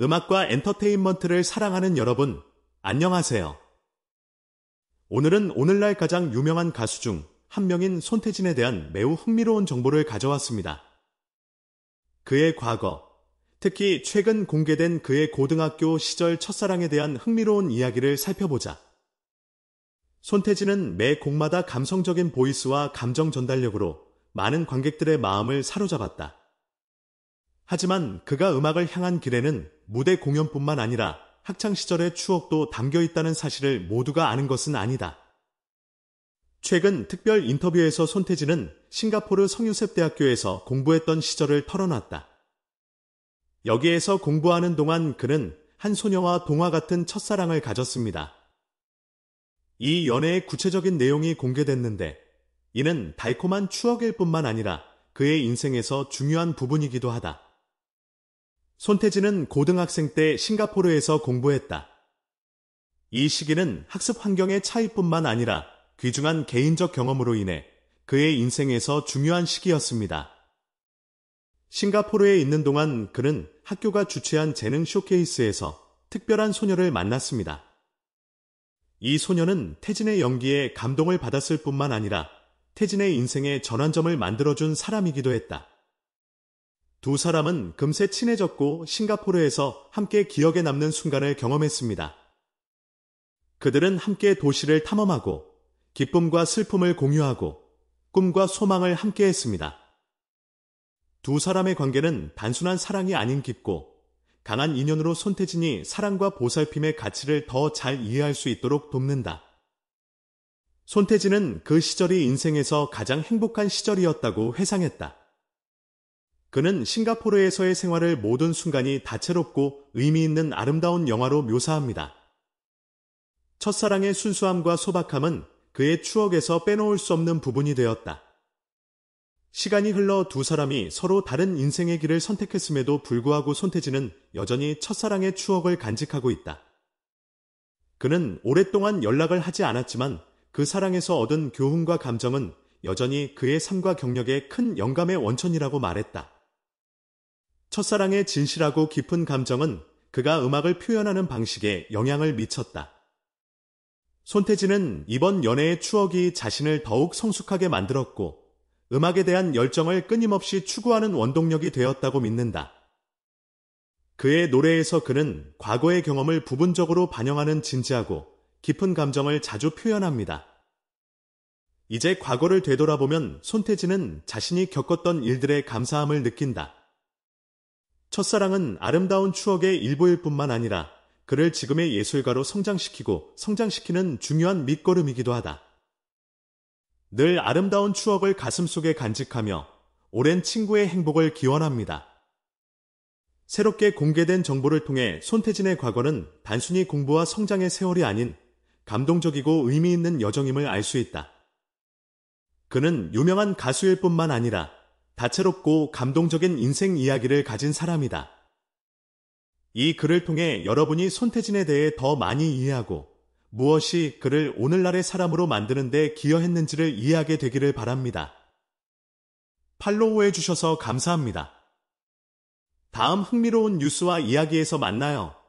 음악과 엔터테인먼트를 사랑하는 여러분, 안녕하세요. 오늘은 오늘날 가장 유명한 가수 중 한 명인 손태진에 대한 매우 흥미로운 정보를 가져왔습니다. 그의 과거, 특히 최근 공개된 그의 고등학교 시절 첫사랑에 대한 흥미로운 이야기를 살펴보자. 손태진은 매 곡마다 감성적인 보이스와 감정 전달력으로 많은 관객들의 마음을 사로잡았다. 하지만 그가 음악을 향한 길에는 무대 공연뿐만 아니라 학창 시절의 추억도 담겨 있다는 사실을 모두가 아는 것은 아니다. 최근 특별 인터뷰에서 손태진은 싱가포르 성유셉대학교에서 공부했던 시절을 털어놨다. 여기에서 공부하는 동안 그는 한 소녀와 동화 같은 첫사랑을 가졌습니다. 이 연애의 구체적인 내용이 공개됐는데 이는 달콤한 추억일 뿐만 아니라 그의 인생에서 중요한 부분이기도 하다. 손태진은 고등학생 때 싱가포르에서 공부했다. 이 시기는 학습 환경의 차이뿐만 아니라 귀중한 개인적 경험으로 인해 그의 인생에서 중요한 시기였습니다. 싱가포르에 있는 동안 그는 학교가 주최한 재능 쇼케이스에서 특별한 소녀를 만났습니다. 이 소녀는 태진의 연기에 감동을 받았을 뿐만 아니라 태진의 인생의 전환점을 만들어준 사람이기도 했다. 두 사람은 금세 친해졌고 싱가포르에서 함께 기억에 남는 순간을 경험했습니다. 그들은 함께 도시를 탐험하고 기쁨과 슬픔을 공유하고 꿈과 소망을 함께 했습니다. 두 사람의 관계는 단순한 사랑이 아닌 깊고 강한 인연으로 손태진이 사랑과 보살핌의 가치를 더 잘 이해할 수 있도록 돕는다. 손태진은 그 시절이 인생에서 가장 행복한 시절이었다고 회상했다. 그는 싱가포르에서의 생활을 모든 순간이 다채롭고 의미 있는 아름다운 영화로 묘사합니다. 첫사랑의 순수함과 소박함은 그의 추억에서 빼놓을 수 없는 부분이 되었다. 시간이 흘러 두 사람이 서로 다른 인생의 길을 선택했음에도 불구하고 손태진은 여전히 첫사랑의 추억을 간직하고 있다. 그는 오랫동안 연락을 하지 않았지만 그 사랑에서 얻은 교훈과 감정은 여전히 그의 삶과 경력에큰 영감의 원천이라고 말했다. 첫사랑의 진실하고 깊은 감정은 그가 음악을 표현하는 방식에 영향을 미쳤다. 손태진은 이번 연애의 추억이 자신을 더욱 성숙하게 만들었고 음악에 대한 열정을 끊임없이 추구하는 원동력이 되었다고 믿는다. 그의 노래에서 그는 과거의 경험을 부분적으로 반영하는 진지하고 깊은 감정을 자주 표현합니다. 이제 과거를 되돌아보면 손태진은 자신이 겪었던 일들의 감사함을 느낀다. 첫사랑은 아름다운 추억의 일부일 뿐만 아니라 그를 지금의 예술가로 성장시키고 성장시키는 중요한 밑거름이기도 하다. 늘 아름다운 추억을 가슴속에 간직하며 오랜 친구의 행복을 기원합니다. 새롭게 공개된 정보를 통해 손태진의 과거는 단순히 공부와 성장의 세월이 아닌 감동적이고 의미 있는 여정임을 알 수 있다. 그는 유명한 가수일 뿐만 아니라 다채롭고 감동적인 인생 이야기를 가진 사람이다. 이 글을 통해 여러분이 손태진에 대해 더 많이 이해하고 무엇이 그를 오늘날의 사람으로 만드는데 기여했는지를 이해하게 되기를 바랍니다. 팔로우해 주셔서 감사합니다. 다음 흥미로운 뉴스와 이야기에서 만나요.